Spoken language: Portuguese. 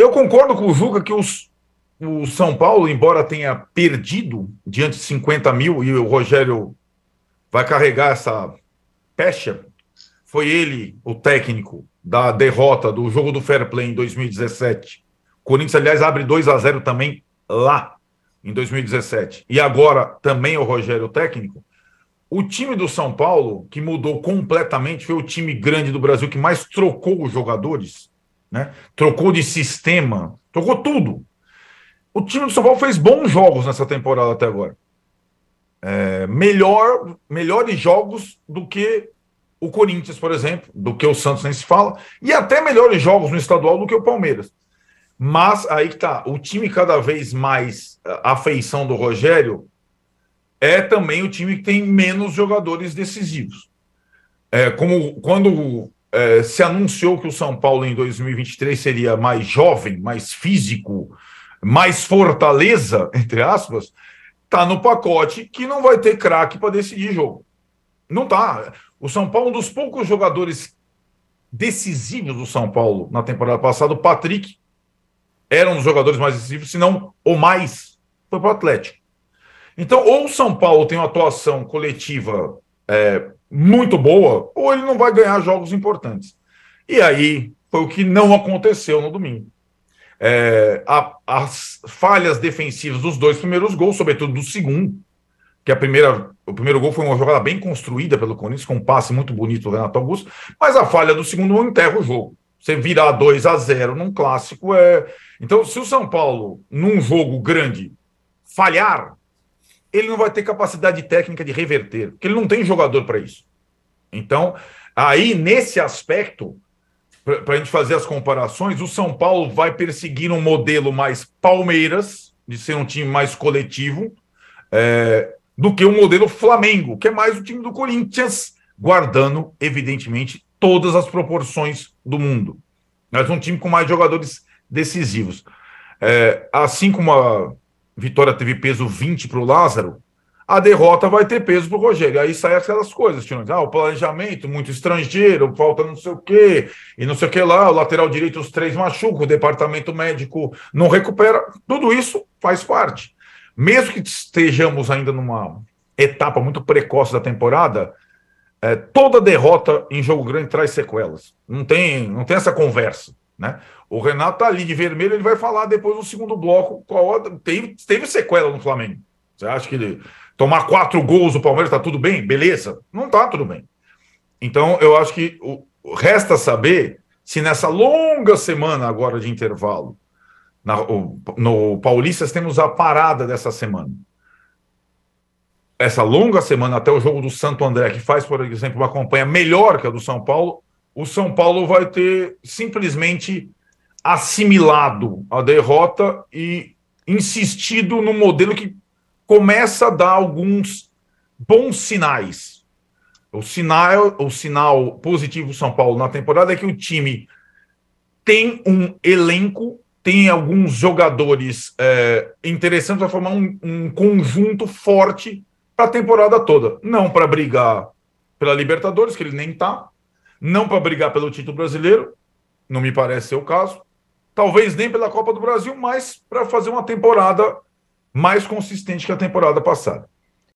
Eu concordo com o Juca que os, o São Paulo, embora tenha perdido diante de 50 mil, e o Rogério vai carregar essa pecha, foi ele o técnico da derrota do jogo do Fair Play em 2017. O Corinthians, aliás, abre 2 a 0 também lá em 2017. E agora também o Rogério o técnico. O time do São Paulo, que mudou completamente, foi o time grande do Brasil que mais trocou os jogadores né? trocou de sistema, trocou tudo. O time do São Paulo fez bons jogos nessa temporada até agora. É, melhor, melhores jogos do que o Corinthians, por exemplo, do que o Santos nem se fala, e até melhores jogos no estadual do que o Palmeiras. Mas aí que tá, o time cada vez mais afeição do Rogério é também o time que tem menos jogadores decisivos. É, como quando é, se anunciou que o São Paulo em 2023 seria mais jovem, mais físico, mais fortaleza, entre aspas, tá no pacote que não vai ter craque para decidir jogo. Não tá. O São Paulo, um dos poucos jogadores decisivos do São Paulo na temporada passada, o Patrick era um dos jogadores mais decisivos, se não o mais, foi para o Atlético. Então, ou o São Paulo tem uma atuação coletiva é, muito boa, ou ele não vai ganhar jogos importantes. E aí foi o que não aconteceu no domingo. É, a, as falhas defensivas dos dois primeiros gols, sobretudo do segundo, que a primeira, o primeiro gol foi uma jogada bem construída pelo Corinthians, com um passe muito bonito do Renato Augusto, mas a falha do segundo enterra o jogo. Você virar 2 a 0 num clássico é. Então, se o São Paulo, num jogo grande, falhar, ele não vai ter capacidade técnica de reverter, porque ele não tem jogador para isso. Então, aí nesse aspecto, para a gente fazer as comparações, o São Paulo vai perseguir um modelo mais Palmeiras, de ser um time mais coletivo, é, do que o um modelo Flamengo, que é mais o time do Corinthians, guardando, evidentemente, todas as proporções do mundo. Mas um time com mais jogadores decisivos. É, assim como a vitória teve peso 20 para o Lázaro, a derrota vai ter peso para o Rogério. Aí saem aquelas coisas, Tirões. Ah, o planejamento, muito estrangeiro, falta não sei o quê, e não sei o que lá, o lateral direito, os três machucam, o departamento médico não recupera. Tudo isso faz parte. Mesmo que estejamos ainda numa etapa muito precoce da temporada, é, toda derrota em jogo grande traz sequelas. Não tem, não tem essa conversa. Né? O Renato tá ali de vermelho, ele vai falar depois no segundo bloco qual teve, teve sequela no Flamengo. Você acha que ele, tomar quatro gols o Palmeiras está tudo bem? Beleza? Não está tudo bem. Então eu acho que o, resta saber se nessa longa semana agora de intervalo na, no Paulistas temos a parada dessa semana. Essa longa semana até o jogo do Santo André, que faz, por exemplo, uma campanha melhor que a do São Paulo, o São Paulo vai ter simplesmente assimilado a derrota e insistido no modelo que começa a dar alguns bons sinais. O sinal, o sinal positivo do São Paulo na temporada é que o time tem um elenco, tem alguns jogadores é, interessantes para formar um, um conjunto forte para a temporada toda. Não para brigar pela Libertadores, que ele nem está, não para brigar pelo título brasileiro, não me parece ser o caso, talvez nem pela Copa do Brasil, mas para fazer uma temporada mais consistente que a temporada passada.